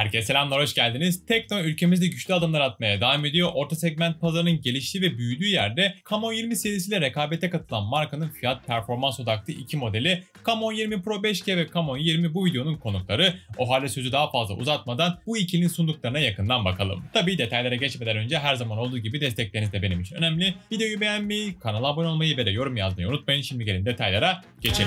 Herkese selamlar, hoş geldiniz. Tekno ülkemizde güçlü adımlar atmaya devam ediyor. Orta segment pazarının geliştiği ve büyüdüğü yerde Camon 20 serisiyle rekabete katılan markanın fiyat performans odaklı iki modeli Camon 20 Pro 5G ve Camon 20 bu videonun konukları. O halde sözü daha fazla uzatmadan bu ikilinin sunduklarına yakından bakalım. Tabii detaylara geçmeden önce her zaman olduğu gibi destekleriniz de benim için önemli. Videoyu beğenmeyi, kanala abone olmayı ve de yorum yazmayı unutmayın. Şimdi gelin detaylara geçelim.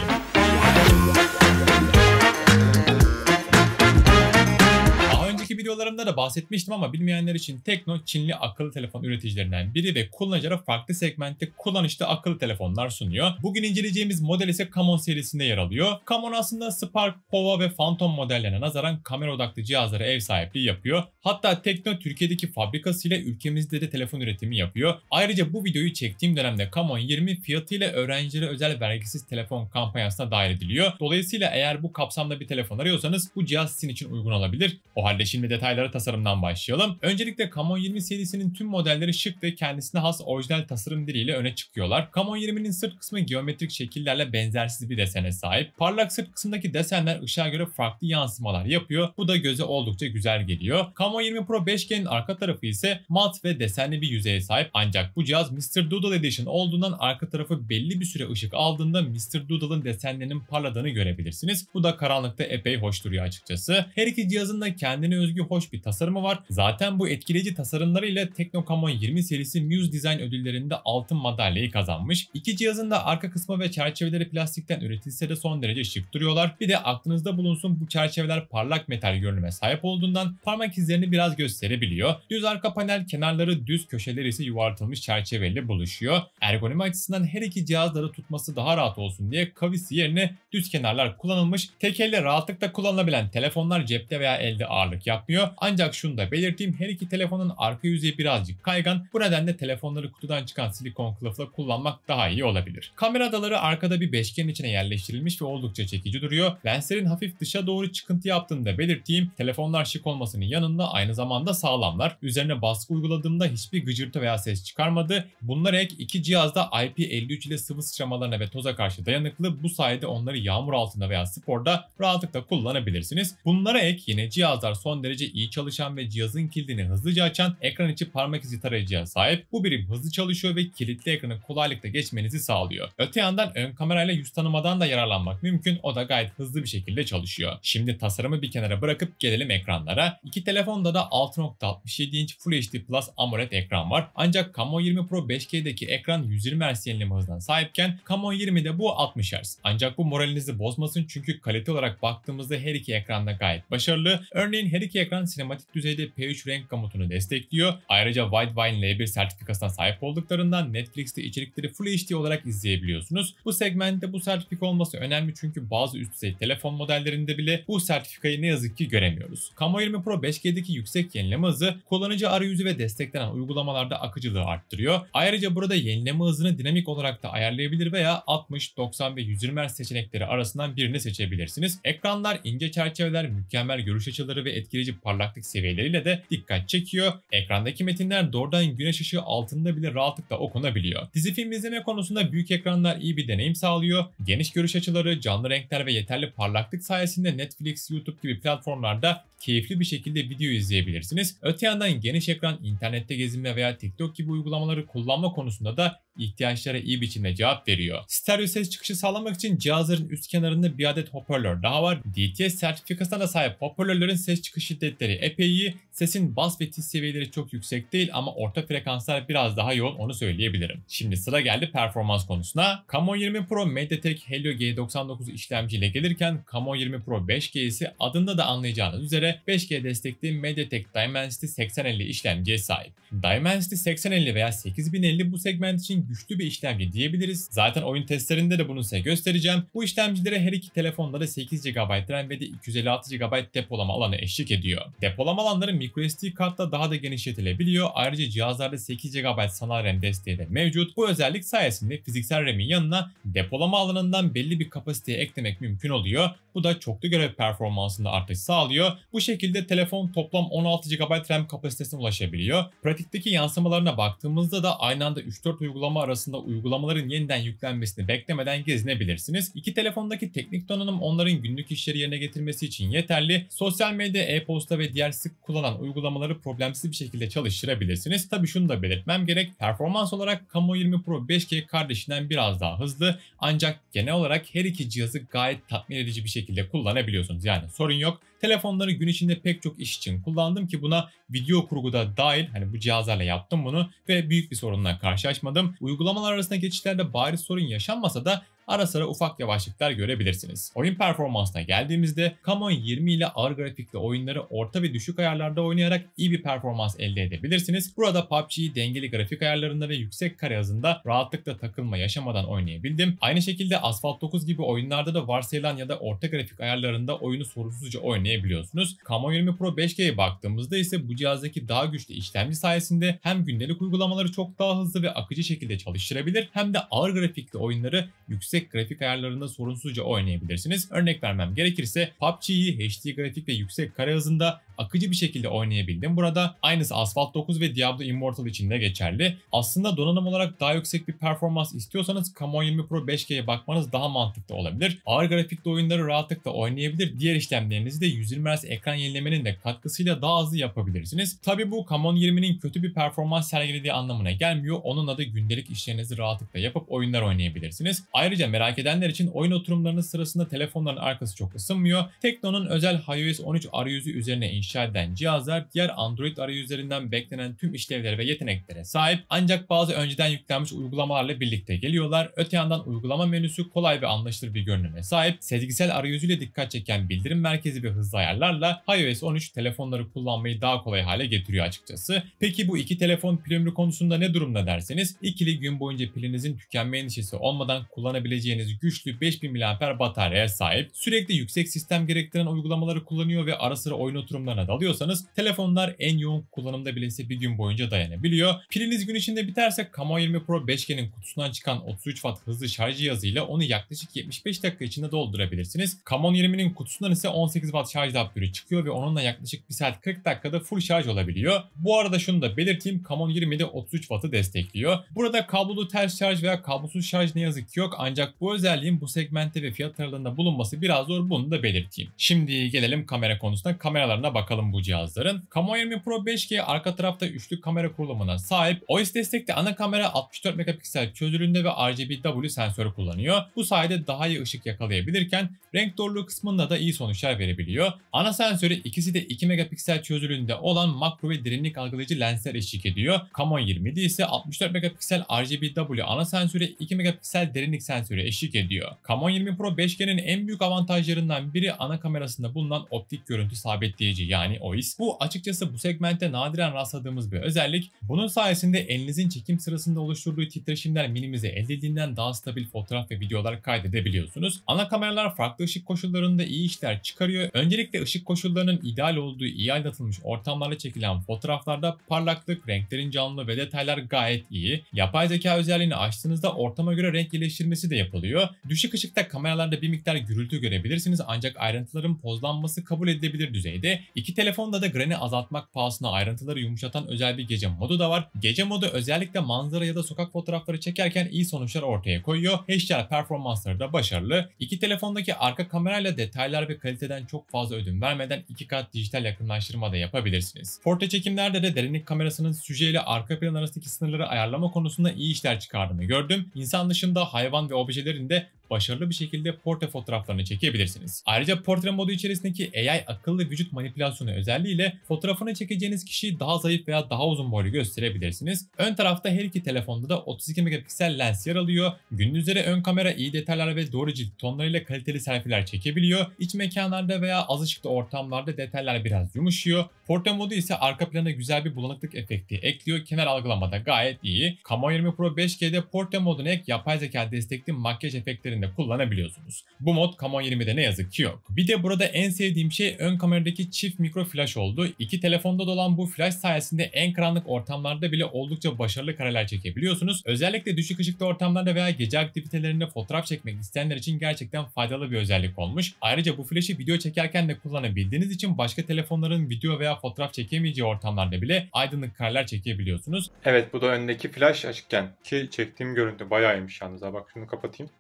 Önceki videolarımda da bahsetmiştim ama bilmeyenler için Tekno Çinli akıllı telefon üreticilerinden biri ve kullanıcılara farklı segmentte kullanışlı akıllı telefonlar sunuyor. Bugün inceleyeceğimiz model ise Camon serisinde yer alıyor. Camon aslında Spark, Pova ve Phantom modellerine nazaran kamera odaklı cihazlara ev sahipliği yapıyor. Hatta Tekno Türkiye'deki fabrikasıyla ülkemizde de telefon üretimi yapıyor. Ayrıca bu videoyu çektiğim dönemde Camon 20 fiyatıyla öğrencilere özel vergisiz telefon kampanyasına dahil ediliyor. Dolayısıyla eğer bu kapsamda bir telefon arıyorsanız bu cihaz sizin için uygun olabilir. O halde şimdi Şimdi detaylara tasarımdan başlayalım. Öncelikle Camon 20 serisinin tüm modelleri şık ve kendisine has orijinal tasarım diliyle öne çıkıyorlar. Camon 20'nin sırt kısmı geometrik şekillerle benzersiz bir desene sahip. Parlak sırt kısmındaki desenler ışığa göre farklı yansımalar yapıyor. Bu da göze oldukça güzel geliyor. Camon 20 Pro 5G'nin arka tarafı ise mat ve desenli bir yüzeye sahip. Ancak bu cihaz Mr. Doodle Edition olduğundan arka tarafı belli bir süre ışık aldığında Mr. Doodle'ın desenlerinin parladığını görebilirsiniz. Bu da karanlıkta epey hoş duruyor açıkçası. Her iki cihazın da kendine özgü özgü hoş bir tasarımı var. Zaten bu etkileyici tasarımlarıyla Technocamon 20 serisi Muse Design ödüllerinde altın madalyayı kazanmış. İki cihazın da arka kısmı ve çerçeveleri plastikten üretilse de son derece şık duruyorlar. Bir de aklınızda bulunsun bu çerçeveler parlak metal görünüme sahip olduğundan parmak izlerini biraz gösterebiliyor. Düz arka panel kenarları düz köşeleri ise yuvarlatılmış çerçeveyle buluşuyor. Ergonomi açısından her iki cihazları tutması daha rahat olsun diye kavisi yerine düz kenarlar kullanılmış. Tek elle rahatlıkla kullanılabilen telefonlar cepte veya elde ağırlık yapmıyor yapmıyor. Ancak şunu da belirteyim her iki telefonun arka yüzeyi birazcık kaygan. Bu nedenle telefonları kutudan çıkan silikon kılıfla kullanmak daha iyi olabilir. Kamera adaları arkada bir beşgen içine yerleştirilmiş ve oldukça çekici duruyor. Lenslerin hafif dışa doğru çıkıntı yaptığını da belirteyim. Telefonlar şık olmasının yanında aynı zamanda sağlamlar. Üzerine baskı uyguladığımda hiçbir gıcırtı veya ses çıkarmadı. Bunlar ek iki cihazda IP53 ile sıvı sıçramalarına ve toza karşı dayanıklı. Bu sayede onları yağmur altında veya sporda rahatlıkla kullanabilirsiniz. Bunlara ek yine cihazlar son derece derece iyi çalışan ve cihazın kilidini hızlıca açan ekran içi parmak izi tarayıcıya sahip. Bu birim hızlı çalışıyor ve kilitli ekranı kolaylıkla geçmenizi sağlıyor. Öte yandan ön kamerayla yüz tanımadan da yararlanmak mümkün. O da gayet hızlı bir şekilde çalışıyor. Şimdi tasarımı bir kenara bırakıp gelelim ekranlara. İki telefonda da 6.67 inç Full HD Plus AMOLED ekran var. Ancak Camon 20 Pro 5 kdeki ekran 120 Hz yenileme hızına sahipken Camon 20'de bu 60 Hz. Ancak bu moralinizi bozmasın çünkü kalite olarak baktığımızda her iki ekranda gayet başarılı. Örneğin her iki ekran sinematik düzeyde P3 renk gamutunu destekliyor. Ayrıca Widevine L1 sertifikasına sahip olduklarından Netflix'te içerikleri Full HD olarak izleyebiliyorsunuz. Bu segmentte bu sertifika olması önemli çünkü bazı üst düzey telefon modellerinde bile bu sertifikayı ne yazık ki göremiyoruz. Camo 20 Pro 5G'deki yüksek yenileme hızı kullanıcı arayüzü ve desteklenen uygulamalarda akıcılığı arttırıyor. Ayrıca burada yenileme hızını dinamik olarak da ayarlayabilir veya 60, 90 ve 120 Hz seçenekleri arasından birini seçebilirsiniz. Ekranlar, ince çerçeveler, mükemmel görüş açıları ve etkileyici çeşitli parlaklık seviyeleriyle de dikkat çekiyor. Ekrandaki metinler doğrudan güneş ışığı altında bile rahatlıkla okunabiliyor. Dizi film izleme konusunda büyük ekranlar iyi bir deneyim sağlıyor. Geniş görüş açıları, canlı renkler ve yeterli parlaklık sayesinde Netflix, YouTube gibi platformlarda keyifli bir şekilde video izleyebilirsiniz. Öte yandan geniş ekran, internette gezinme veya TikTok gibi uygulamaları kullanma konusunda da ihtiyaçlara iyi biçimde cevap veriyor. Stereo ses çıkışı sağlamak için cihazların üst kenarında bir adet hoparlör daha var. DTS sertifikasına da sahip hoparlörlerin ses çıkış şiddetleri epey iyi. Sesin bas ve tiz seviyeleri çok yüksek değil ama orta frekanslar biraz daha yoğun onu söyleyebilirim. Şimdi sıra geldi performans konusuna. Camon 20 Pro MediaTek Helio G99 işlemciyle gelirken Camon 20 Pro 5G'si adında da anlayacağınız üzere 5G destekli MediaTek Dimensity 8050 işlemciye sahip. Dimensity 8050 veya 8050 bu segment için güçlü bir işlemci diyebiliriz. Zaten oyun testlerinde de bunu size göstereceğim. Bu işlemcilere her iki telefonda da 8 GB RAM ve de 256 GB depolama alanı eşlik ediyor. Depolama alanları microSD kartla daha da genişletilebiliyor. Ayrıca cihazlarda 8 GB sanal RAM desteği de mevcut. Bu özellik sayesinde fiziksel RAM'in yanına depolama alanından belli bir kapasiteye eklemek mümkün oluyor. Bu da çoklu görev performansında artış sağlıyor. Bu şekilde telefon toplam 16 GB RAM kapasitesine ulaşabiliyor. Pratikteki yansımalarına baktığımızda da aynı anda 3-4 uygulama uygulama arasında uygulamaların yeniden yüklenmesini beklemeden gezinebilirsiniz. İki telefondaki teknik donanım onların günlük işleri yerine getirmesi için yeterli. Sosyal medya, e-posta ve diğer sık kullanan uygulamaları problemsiz bir şekilde çalıştırabilirsiniz. Tabii şunu da belirtmem gerek. Performans olarak Camo 20 Pro 5G kardeşinden biraz daha hızlı. Ancak genel olarak her iki cihazı gayet tatmin edici bir şekilde kullanabiliyorsunuz. Yani sorun yok. Telefonları gün içinde pek çok iş için kullandım ki buna video kurguda dahil hani bu cihazlarla yaptım bunu ve büyük bir sorunla karşılaşmadım. Uygulamalar arasında geçişlerde bari sorun yaşanmasa da ara sıra ufak yavaşlıklar görebilirsiniz. Oyun performansına geldiğimizde Camon 20 ile ağır grafikli oyunları orta ve düşük ayarlarda oynayarak iyi bir performans elde edebilirsiniz. Burada PUBG'yi dengeli grafik ayarlarında ve yüksek kare hızında rahatlıkla takılma yaşamadan oynayabildim. Aynı şekilde Asphalt 9 gibi oyunlarda da varsayılan ya da orta grafik ayarlarında oyunu sorunsuzca oynayabiliyorsunuz. Camon 20 Pro 5G'ye baktığımızda ise bu cihazdaki daha güçlü işlemci sayesinde hem gündelik uygulamaları çok daha hızlı ve akıcı şekilde çalıştırabilir hem de ağır grafikli oyunları yüksek yüksek grafik ayarlarında sorunsuzca oynayabilirsiniz. Örnek vermem gerekirse PUBG'yi HD grafikle yüksek kare hızında akıcı bir şekilde oynayabildim. Burada aynısı Asphalt 9 ve Diablo Immortal için de geçerli. Aslında donanım olarak daha yüksek bir performans istiyorsanız Camon 20 Pro 5G'ye bakmanız daha mantıklı olabilir. Ağır grafikli oyunları rahatlıkla oynayabilir. Diğer işlemlerinizi de 120 Hz ekran yenilemenin de katkısıyla daha hızlı yapabilirsiniz. Tabi bu Camon 20'nin kötü bir performans sergilediği anlamına gelmiyor. Onunla da gündelik işlerinizi rahatlıkla yapıp oyunlar oynayabilirsiniz. Ayrıca Ayrıca merak edenler için oyun oturumlarının sırasında telefonların arkası çok ısınmıyor. Tekno'nun özel iOS 13 arayüzü üzerine inşa eden cihazlar diğer Android arayüzlerinden beklenen tüm işlevlere ve yeteneklere sahip ancak bazı önceden yüklenmiş uygulamalarla birlikte geliyorlar. Öte yandan uygulama menüsü kolay ve anlaşılır bir görünüme sahip. Sezgisel arayüzüyle dikkat çeken bildirim merkezi ve hızlı ayarlarla iOS 13 telefonları kullanmayı daha kolay hale getiriyor açıkçası. Peki bu iki telefon pil ömrü konusunda ne durumda derseniz ikili gün boyunca pilinizin tükenme endişesi olmadan kullanabilirsiniz kullanabileceğiniz güçlü 5000 mAh bataryaya sahip. Sürekli yüksek sistem gerektiren uygulamaları kullanıyor ve ara sıra oyun oturumlarına dalıyorsanız telefonlar en yoğun kullanımda bile size bir gün boyunca dayanabiliyor. Piliniz gün içinde biterse Kamo 20 Pro 5G'nin kutusundan çıkan 33 Watt hızlı şarj cihazıyla onu yaklaşık 75 dakika içinde doldurabilirsiniz. Kamon 20'nin kutusundan ise 18 Watt şarj adaptörü çıkıyor ve onunla yaklaşık 1 saat 40 dakikada full şarj olabiliyor. Bu arada şunu da belirteyim Kamon 20'de 33 Watt'ı destekliyor. Burada kablolu ters şarj veya kablosuz şarj ne yazık ki yok ancak ancak bu özelliğin bu segmentte ve fiyat aralığında bulunması biraz zor bunu da belirteyim. Şimdi gelelim kamera konusuna. Kameralarına bakalım bu cihazların. Camo 20 Pro 5G arka tarafta üçlü kamera kurulumuna sahip. OIS destekli ana kamera 64 megapiksel çözünürlüğünde ve RGBW sensörü kullanıyor. Bu sayede daha iyi ışık yakalayabilirken renk doğruluğu kısmında da iyi sonuçlar verebiliyor. Ana sensörü ikisi de 2 megapiksel çözünürlüğünde olan makro ve derinlik algılayıcı lensler eşlik ediyor. Camo 20'de ise 64 megapiksel RGBW ana sensörü 2 megapiksel derinlik sensörü sensörü eşlik ediyor. Camon 20 Pro 5G'nin en büyük avantajlarından biri ana kamerasında bulunan optik görüntü sabitleyici yani OIS. Bu açıkçası bu segmentte nadiren rastladığımız bir özellik. Bunun sayesinde elinizin çekim sırasında oluşturduğu titreşimler minimize edildiğinden daha stabil fotoğraf ve videolar kaydedebiliyorsunuz. Ana kameralar farklı ışık koşullarında iyi işler çıkarıyor. Öncelikle ışık koşullarının ideal olduğu iyi aydınlatılmış ortamlarda çekilen fotoğraflarda parlaklık, renklerin canlı ve detaylar gayet iyi. Yapay zeka özelliğini açtığınızda ortama göre renk iyileştirmesi de yapılıyor. Düşük ışıkta kameralarda bir miktar gürültü görebilirsiniz ancak ayrıntıların pozlanması kabul edilebilir düzeyde. İki telefonda da greni azaltmak pahasına ayrıntıları yumuşatan özel bir gece modu da var. Gece modu özellikle manzara ya da sokak fotoğrafları çekerken iyi sonuçlar ortaya koyuyor. HDR performansları da başarılı. İki telefondaki arka kamerayla detaylar ve kaliteden çok fazla ödün vermeden 2 kat dijital yakınlaştırma da yapabilirsiniz. Portre çekimlerde de derinlik kamerasının süjeyle arka plan arasındaki sınırları ayarlama konusunda iyi işler çıkardığını gördüm. İnsan dışında hayvan ve obje şeylerin başarılı bir şekilde portre fotoğraflarını çekebilirsiniz. Ayrıca portre modu içerisindeki AI akıllı vücut manipülasyonu özelliğiyle fotoğrafını çekeceğiniz kişiyi daha zayıf veya daha uzun boylu gösterebilirsiniz. Ön tarafta her iki telefonda da 32 megapiksel lens yer alıyor. Gündüzleri ön kamera iyi detaylar ve doğru cilt tonlarıyla kaliteli selfie'ler çekebiliyor. İç mekanlarda veya az ışıklı ortamlarda detaylar biraz yumuşuyor. Portre modu ise arka plana güzel bir bulanıklık efekti ekliyor. Kenar algılamada gayet iyi. Camo 20 Pro 5G'de portre moduna ek yapay zeka destekli makyaj efektlerini şeklinde kullanabiliyorsunuz. Bu mod Camon 20'de ne yazık ki yok. Bir de burada en sevdiğim şey ön kameradaki çift mikro flash oldu. İki telefonda dolan bu flash sayesinde en karanlık ortamlarda bile oldukça başarılı kareler çekebiliyorsunuz. Özellikle düşük ışıkta ortamlarda veya gece aktivitelerinde fotoğraf çekmek isteyenler için gerçekten faydalı bir özellik olmuş. Ayrıca bu flash'ı video çekerken de kullanabildiğiniz için başka telefonların video veya fotoğraf çekemeyeceği ortamlarda bile aydınlık kareler çekebiliyorsunuz. Evet bu da öndeki flash açıkken ki çektiğim görüntü bayağıymış yalnız. Bak şunu kapatayım.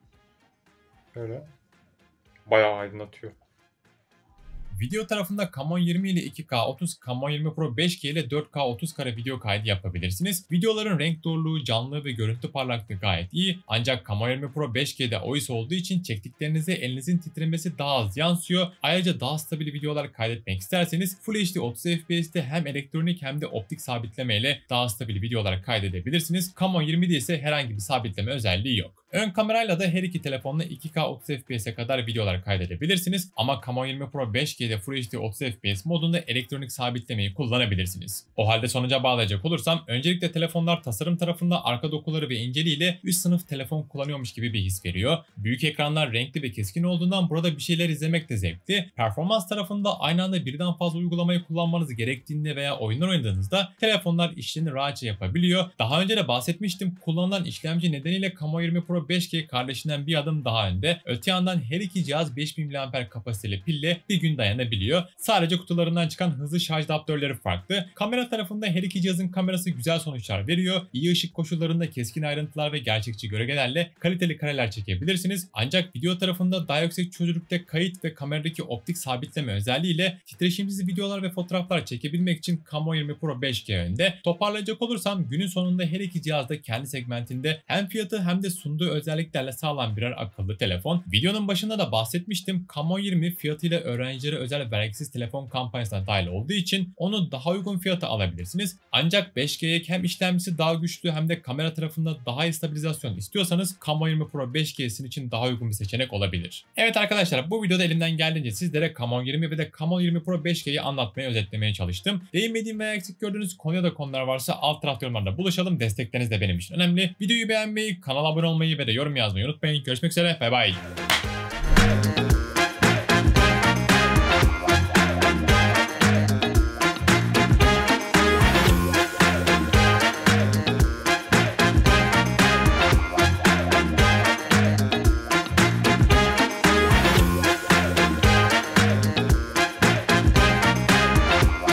Böyle. Bayağı aydınlatıyor. Video tarafında Camon 20 ile 2K 30, Camon 20 Pro 5 k ile 4K 30 kare video kaydı yapabilirsiniz. Videoların renk doğruluğu, canlılığı ve görüntü parlaklığı gayet iyi. Ancak Camon 20 Pro 5 kde OIS olduğu için çektiklerinize elinizin titremesi daha az yansıyor. Ayrıca daha stabil videolar kaydetmek isterseniz Full HD 30 FPS'te hem elektronik hem de optik sabitleme ile daha stabil videolar kaydedebilirsiniz. Camon 20'de ise herhangi bir sabitleme özelliği yok. Ön kamerayla da her iki telefonla 2K 30 FPS'e kadar videolar kaydedebilirsiniz ama Camon 20 Pro 5G'de Full HD 30 FPS modunda elektronik sabitlemeyi kullanabilirsiniz. O halde sonuca bağlayacak olursam öncelikle telefonlar tasarım tarafında arka dokuları ve inceliğiyle üst sınıf telefon kullanıyormuş gibi bir his veriyor. Büyük ekranlar renkli ve keskin olduğundan burada bir şeyler izlemek de zevkli. Performans tarafında aynı anda birden fazla uygulamayı kullanmanız gerektiğinde veya oyunlar oynadığınızda telefonlar işlerini rahatça yapabiliyor. Daha önce de bahsetmiştim kullanılan işlemci nedeniyle Camon 20 Pro Pro 5G kardeşinden bir adım daha önde. Öte yandan her iki cihaz 5000 mAh kapasiteli pille bir gün dayanabiliyor. Sadece kutularından çıkan hızlı şarj adaptörleri farklı. Kamera tarafında her iki cihazın kamerası güzel sonuçlar veriyor. İyi ışık koşullarında keskin ayrıntılar ve gerçekçi gölgelerle kaliteli kareler çekebilirsiniz. Ancak video tarafında daha yüksek çözünürlükte kayıt ve kameradaki optik sabitleme özelliğiyle titreşimsiz videolar ve fotoğraflar çekebilmek için Camo 20 Pro 5G önde. Toparlayacak olursam günün sonunda her iki cihaz da kendi segmentinde hem fiyatı hem de sunduğu özelliklerle sağlam birer akıllı telefon. Videonun başında da bahsetmiştim. Camo 20 fiyatıyla öğrencilere özel vergisiz telefon kampanyasına dahil olduğu için onu daha uygun fiyata alabilirsiniz. Ancak 5G'ye hem işlemcisi daha güçlü hem de kamera tarafında daha iyi stabilizasyon istiyorsanız Camo 20 Pro 5G'sin için daha uygun bir seçenek olabilir. Evet arkadaşlar bu videoda elimden geldiğince sizlere Camo 20 ve de Camo 20 Pro 5G'yi anlatmaya özetlemeye çalıştım. Değinmediğim veya eksik gördüğünüz konuya da konular varsa alt tarafta yorumlarda buluşalım. Destekleriniz de benim için önemli. Videoyu beğenmeyi, kanala abone olmayı ve ve de yorum yazmayı unutmayın. Görüşmek üzere. Bay bay.